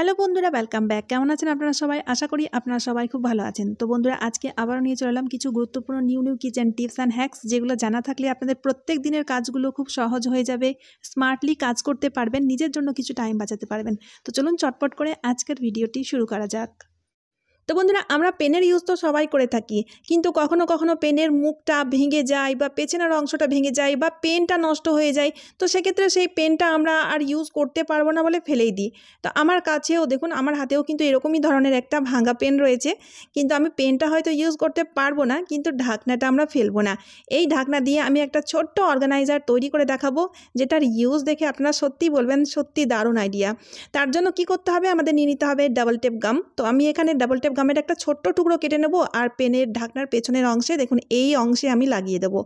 hello বন্ধুরা welcome back কেমন আছেন আপনারা সবাই আশা করি আপনারা সবাই খুব ভালো আছেন তো বন্ধুরা আজকে আবারও নিয়ে চলে এলাম কিছু গুরুত্বপূর্ণ new new kitchen tips and hacks যেগুলো জানা থাকলে আপনাদের প্রত্যেক দিনের কাজগুলো খুব সহজ হয়ে যাবে স্মার্টলি কাজ করতে পারবেন নিজের জন্য কিছু টাইম বাঁচাতে পারবেন তো চলুন চটপট করে আজকের ভিডিওটি শুরু করা যাক তো বন্ধুরা আমরা পেনের ইউজ তো সবাই করে থাকি কিন্তু কখনো কখনো পেনের মুখটা ভেঙে যায় বা পেছনের অংশটা ভেঙে যায় বা পেনটা নষ্ট হয়ে যায় তো সেক্ষেত্রে সেই পেনটা আমরা আর ইউজ করতে পারবো না বলে ফেলেই দিই তো আমার কাছেও দেখুন আমার হাতেও কিন্তু এরকমই ধরনের একটা ভাঙা পেন রয়েছে কিন্তু আমি পেনটা হয়তো ইউজ করতে পারবো না কিন্তু ঢাকনাটা আমরা ফেলবো না এই ঢাকনা দিয়ে আমি একটা ছোট্ট অর্গানাইজার তৈরি করে দেখাবো যেটার ইউজ দেখে আপনারা সত্যি বলবেন সত্যি দারুণ আইডিয়া তার জন্য কি করতে হবে আমাদের নিয়ে নিতে হবে ডাবল টেপ গাম তো আমি এখানে ডাবল টেপ গামের একটা ছোট্ট টুকরো কেটে নেব আর পেনের ঢাকনার পেছনের অংশে দেখুন এই অংশে আমি লাগিয়ে দেবো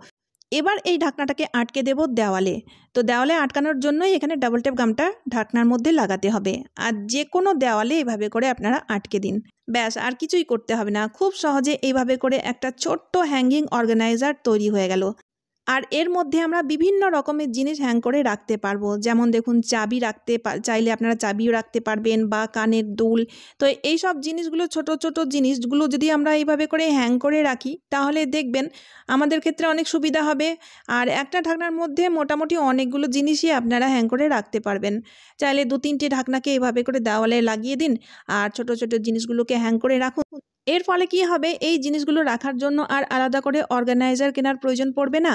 এবার এই ঢাকনাটাকে আটকে দেব দেওয়ালে তো দেওয়ালে আটকানোর জন্যই এখানে ডাবল ট্যাপ গামটা ঢাকনার মধ্যে লাগাতে হবে আর যে কোনো দেওয়ালে এভাবে করে আপনারা আটকে দিন ব্যাস আর কিছুই করতে হবে না খুব সহজে এইভাবে করে একটা ছোট্ট হ্যাঙ্গিং অর্গানাইজার তৈরি হয়ে গেল আর এর মধ্যে আমরা বিভিন্ন রকমের জিনিস হ্যাং করে রাখতে পারবো যেমন দেখুন চাবি রাখতে চাইলে আপনারা চাবিও রাখতে পারবেন বা কানের দুল তো এই সব জিনিসগুলো ছোট ছোট জিনিসগুলো যদি আমরা এইভাবে করে হ্যাং করে রাখি তাহলে দেখবেন আমাদের ক্ষেত্রে অনেক সুবিধা হবে আর একটা ঢাকনার মধ্যে মোটামুটি অনেকগুলো জিনিসই আপনারা হ্যাং করে রাখতে পারবেন চাইলে দু তিনটে ঢাকনাকে এইভাবে করে দেওয়ালে লাগিয়ে দিন আর ছোট ছোট জিনিসগুলোকে হ্যাং করে রাখুন এর ফলে কি হবে এই জিনিসগুলো রাখার জন্য আর আলাদা করে অর্গানাইজার কেনার প্রয়োজন পড়বে না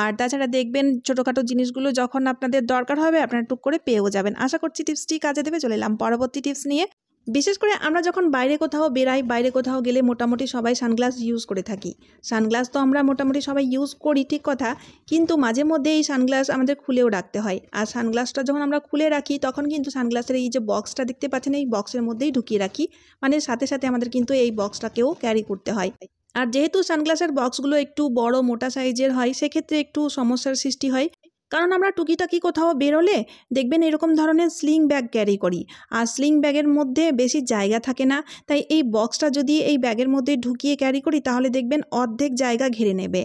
আর তাছাড়া দেখবেন ছোটোখাটো জিনিসগুলো যখন আপনাদের দরকার হবে আপনারা টুক করে পেয়েও যাবেন আশা করছি টিপসটি কাজে দেবে চলে এলাম পরবর্তী টিপস নিয়ে বিশেষ করে আমরা যখন বাইরে কোথাও বেরাই বাইরে কোথাও গেলে মোটামুটি সবাই সানগ্লাস ইউজ করে থাকি সানগ্লাস তো আমরা মোটামুটি সবাই ইউজ করি ঠিক কথা কিন্তু মাঝে মধ্যে এই সানগ্লাস আমাদের খুলেও রাখতে হয় আর সানগ্লাসটা যখন আমরা খুলে রাখি তখন কিন্তু সানগ্লাসের এই যে বক্সটা দেখতে পাচ্ছেন এই বক্সের মধ্যেই ঢুকিয়ে রাখি মানে সাথে সাথে আমাদের কিন্তু এই বক্সটাকেও ক্যারি করতে হয় আর যেহেতু সানগ্লাসের বক্সগুলো একটু বড় মোটা সাইজের হয় সেক্ষেত্রে একটু সমস্যার সৃষ্টি হয় কারণ আমরা টুকিটাকি কোথাও বেরোলে দেখবেন এরকম ধরনের স্লিং ব্যাগ ক্যারি করি আর স্লিং ব্যাগের মধ্যে বেশি জায়গা থাকে না তাই এই বক্সটা যদি এই ব্যাগের মধ্যে ঢুকিয়ে ক্যারি করি তাহলে দেখবেন অর্ধেক জায়গা ঘিরে নেবে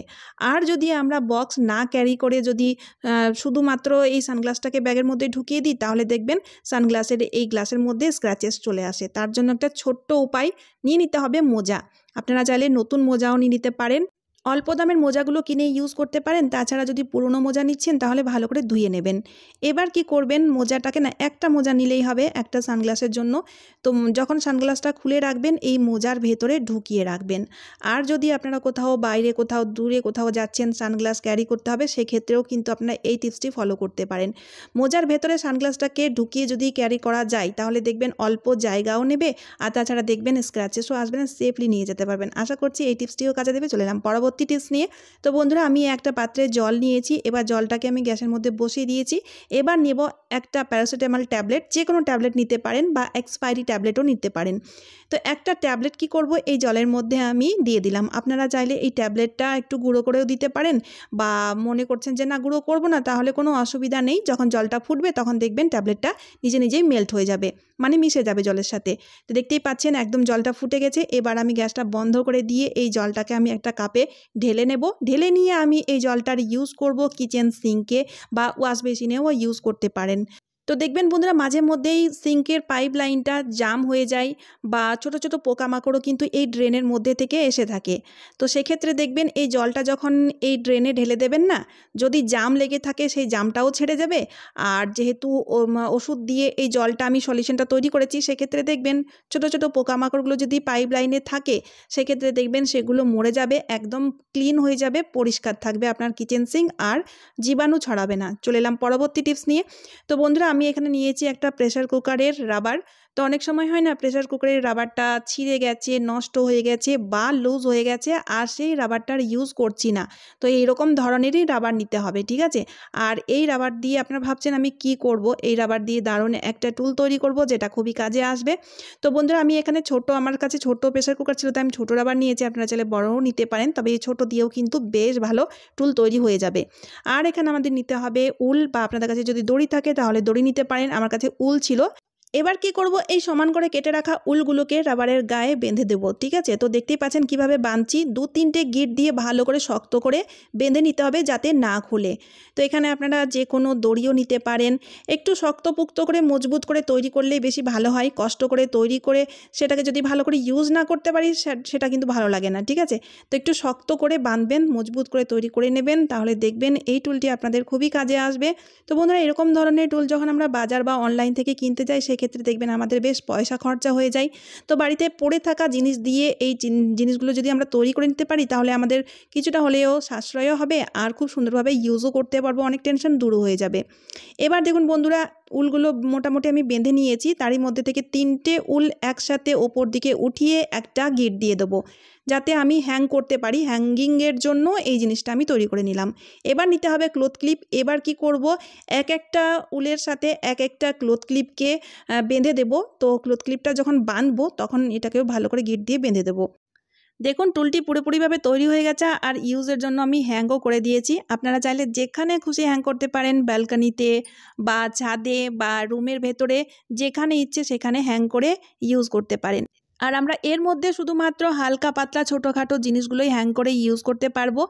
আর যদি আমরা বক্স না ক্যারি করে যদি শুধুমাত্র এই সানগ্লাসটাকে ব্যাগের মধ্যে ঢুকিয়ে দিই তাহলে দেখবেন সানগ্লাসের এই গ্লাসের মধ্যে স্ক্র্যাচেস চলে আসে তার জন্য একটা ছোট্ট উপায় নিয়ে নিতে হবে মোজা আপনারা চাইলে নতুন মোজাও নিয়ে নিতে পারেন অল্প দামের মোজাগুলো কিনে ইউজ করতে পারেন তাছাড়া যদি পুরনো মোজা নিচ্ছেন তাহলে ভালো করে ধুয়ে নেবেন এবার কি করবেন মোজাটাকে না একটা মোজা নিলেই হবে একটা সানগ্লাসের জন্য তো যখন সানগ্লাসটা খুলে রাখবেন এই মোজার ভেতরে ঢুকিয়ে রাখবেন আর যদি আপনারা কোথাও বাইরে কোথাও দূরে কোথাও যাচ্ছেন সানগ্লাস ক্যারি করতে হবে সেক্ষেত্রেও কিন্তু আপনার এই টিপসটি ফলো করতে পারেন মোজার ভেতরে সানগ্লাসটাকে ঢুকিয়ে যদি ক্যারি করা যায় তাহলে দেখবেন অল্প জায়গাও নেবে আর তাছাড়া দেখবেন স্ক্র্যাচেসও আসবেন সেফলি নিয়ে যেতে পারবেন আশা করছি এই টিপসটিও কাজে দেবে চলে এলাম পরবর্তী পরবর্তী নিয়ে তো বন্ধুরা আমি একটা পাত্রে জল নিয়েছি এবার জলটাকে আমি গ্যাসের মধ্যে বসিয়ে দিয়েছি এবার নেব একটা প্যারাসিটামল ট্যাবলেট যে কোনো ট্যাবলেট নিতে পারেন বা এক্সপায়ারি ট্যাবলেটও নিতে পারেন তো একটা ট্যাবলেট কি করব এই জলের মধ্যে আমি দিয়ে দিলাম আপনারা চাইলে এই ট্যাবলেটটা একটু গুঁড়ো করেও দিতে পারেন বা মনে করছেন যে না গুঁড়ো করব না তাহলে কোনো অসুবিধা নেই যখন জলটা ফুটবে তখন দেখবেন ট্যাবলেটটা নিজে নিজেই মেল্ট হয়ে যাবে মানে মিশে যাবে জলের সাথে তো দেখতেই পাচ্ছেন একদম জলটা ফুটে গেছে এবার আমি গ্যাসটা বন্ধ করে দিয়ে এই জলটাকে আমি একটা কাপে ঢেলে নেব ঢেলে নিয়ে আমি এই জলটার ইউজ করব কিচেন সিঙ্কে বা ওয়াশ বেসিনেও ইউজ করতে পারেন তো দেখবেন বন্ধুরা মাঝে মধ্যেই সিঙ্কের পাইপ লাইনটা জাম হয়ে যায় বা ছোট ছোট পোকামাকড়ও কিন্তু এই ড্রেনের মধ্যে থেকে এসে থাকে তো সেক্ষেত্রে দেখবেন এই জলটা যখন এই ড্রেনে ঢেলে দেবেন না যদি জাম লেগে থাকে সেই জামটাও ছেড়ে যাবে আর যেহেতু ওষুধ দিয়ে এই জলটা আমি সলিউশনটা তৈরি করেছি সেক্ষেত্রে দেখবেন ছোট ছোট পোকামাকড়গুলো যদি পাইপ লাইনে থাকে সেক্ষেত্রে দেখবেন সেগুলো মরে যাবে একদম ক্লিন হয়ে যাবে পরিষ্কার থাকবে আপনার কিচেন সিঙ্ক আর জীবাণু ছড়াবে না চলে এলাম পরবর্তী টিপস নিয়ে তো বন্ধুরা আমি আমি এখানে নিয়েছি একটা প্রেশার কুকারের রাবার তো অনেক সময় হয় না প্রেসার কুকারের রাবারটা ছিঁড়ে গেছে নষ্ট হয়ে গেছে বা লুজ হয়ে গেছে আর সেই রাবারটার ইউজ করছি না তো এই রকম ধরনেরই রাবার নিতে হবে ঠিক আছে আর এই রাবার দিয়ে আপনারা ভাবছেন আমি কি করব এই রাবার দিয়ে দারুণ একটা টুল তৈরি করব যেটা খুবই কাজে আসবে তো বন্ধুরা আমি এখানে ছোট আমার কাছে ছোট প্রেসার কুকার ছিল তো আমি ছোটো রাবার নিয়েছি আপনারা চাইলে বড়ও নিতে পারেন তবে এই ছোটো দিয়েও কিন্তু বেশ ভালো টুল তৈরি হয়ে যাবে আর এখানে আমাদের নিতে হবে উল বা আপনাদের কাছে যদি দড়ি থাকে তাহলে দড়ি নিতে পারেন আমার কাছে উল ছিল এবার কি করব এই সমান করে কেটে রাখা উলগুলোকে রাবারের গায়ে বেঁধে দেবো ঠিক আছে তো দেখতেই পাচ্ছেন কিভাবে বাঁধছি দু তিনটে গিট দিয়ে ভালো করে শক্ত করে বেঁধে নিতে হবে যাতে না খুলে তো এখানে আপনারা যে কোনো দড়িও নিতে পারেন একটু শক্তপুক্ত করে মজবুত করে তৈরি করলেই বেশি ভালো হয় কষ্ট করে তৈরি করে সেটাকে যদি ভালো করে ইউজ না করতে পারি সেটা কিন্তু ভালো লাগে না ঠিক আছে তো একটু শক্ত করে বাঁধবেন মজবুত করে তৈরি করে নেবেন তাহলে দেখবেন এই টুলটি আপনাদের খুবই কাজে আসবে তো বন্ধুরা এরকম ধরনের টুল যখন আমরা বাজার বা অনলাইন থেকে কিনতে যাই সেক্ষেত্রে দেখবেন আমাদের বেশ পয়সা খরচা হয়ে যায় তো বাড়িতে পড়ে থাকা জিনিস দিয়ে এই জিনিসগুলো যদি আমরা তৈরি করে নিতে পারি তাহলে আমাদের কিছুটা হলেও সাশ্রয়ও হবে আর খুব সুন্দরভাবে ইউজও করতে পারবো অনেক টেনশন দূর হয়ে যাবে এবার দেখুন বন্ধুরা উলগুলো মোটামুটি আমি বেঁধে নিয়েছি তারই মধ্যে থেকে তিনটে উল একসাথে ওপর দিকে উঠিয়ে একটা গিট দিয়ে দেবো যাতে আমি হ্যাং করতে পারি হ্যাঙ্গিংয়ের জন্য এই জিনিসটা আমি তৈরি করে নিলাম এবার নিতে হবে ক্লোথ ক্লিপ এবার কি করব এক একটা উলের সাথে এক একটা ক্লোথ ক্লিপকে বেঁধে দেব তো ক্লোথ ক্লিপটা যখন বাঁধবো তখন এটাকেও ভালো করে গিট দিয়ে বেঁধে দেবো দেখুন টুলটি পুরোপুরিভাবে তৈরি হয়ে গেছে আর ইউজের জন্য আমি হ্যাংও করে দিয়েছি আপনারা চাইলে যেখানে খুশি হ্যাং করতে পারেন ব্যালকানিতে বা ছাদে বা রুমের ভেতরে যেখানে ইচ্ছে সেখানে হ্যাং করে ইউজ করতে পারেন আর আমরা এর মধ্যে শুধুমাত্র হালকা পাতলা ছোটোখাটো জিনিসগুলোই হ্যাং করে ইউজ করতে পারবো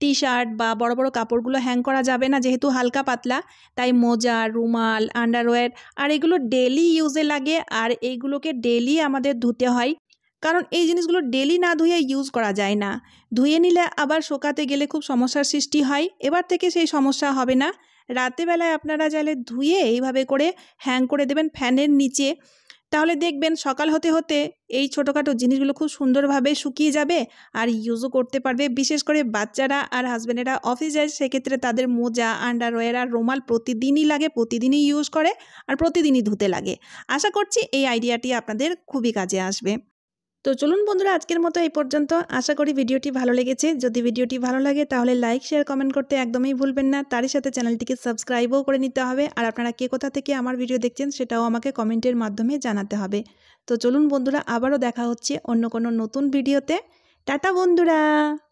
টি শার্ট বা বড় বড় কাপড়গুলো হ্যাং করা যাবে না যেহেতু হালকা পাতলা তাই মোজা রুমাল আন্ডারওয়্যার আর এগুলো ডেলি ইউজে লাগে আর এইগুলোকে ডেলি আমাদের ধুতে হয় কারণ এই জিনিসগুলো ডেলি না ধুয়ে ইউজ করা যায় না ধুয়ে নিলে আবার শোকাতে গেলে খুব সমস্যার সৃষ্টি হয় এবার থেকে সেই সমস্যা হবে না রাতেবেলায় আপনারা চাইলে ধুয়ে এইভাবে করে হ্যাং করে দেবেন ফ্যানের নিচে তাহলে দেখবেন সকাল হতে হতে এই ছোটোখাটো জিনিসগুলো খুব সুন্দরভাবে শুকিয়ে যাবে আর ইউজও করতে পারবে বিশেষ করে বাচ্চারা আর হাজব্যান্ডেরা অফিস যায় সেক্ষেত্রে তাদের মোজা আন্ডারওয়্যার আর রোমাল প্রতিদিনই লাগে প্রতিদিনই ইউজ করে আর প্রতিদিনই ধুতে লাগে আশা করছি এই আইডিয়াটি আপনাদের খুবই কাজে আসবে তো চলুন বন্ধুরা আজকের মতো এই পর্যন্ত আশা করি ভিডিওটি ভালো লেগেছে যদি ভিডিওটি ভালো লাগে তাহলে লাইক শেয়ার কমেন্ট করতে একদমই ভুলবেন না তারই সাথে চ্যানেলটিকে সাবস্ক্রাইবও করে নিতে হবে আর আপনারা কে কোথা থেকে আমার ভিডিও দেখছেন সেটাও আমাকে কমেন্টের মাধ্যমে জানাতে হবে তো চলুন বন্ধুরা আবারও দেখা হচ্ছে অন্য কোনো নতুন ভিডিওতে টাটা বন্ধুরা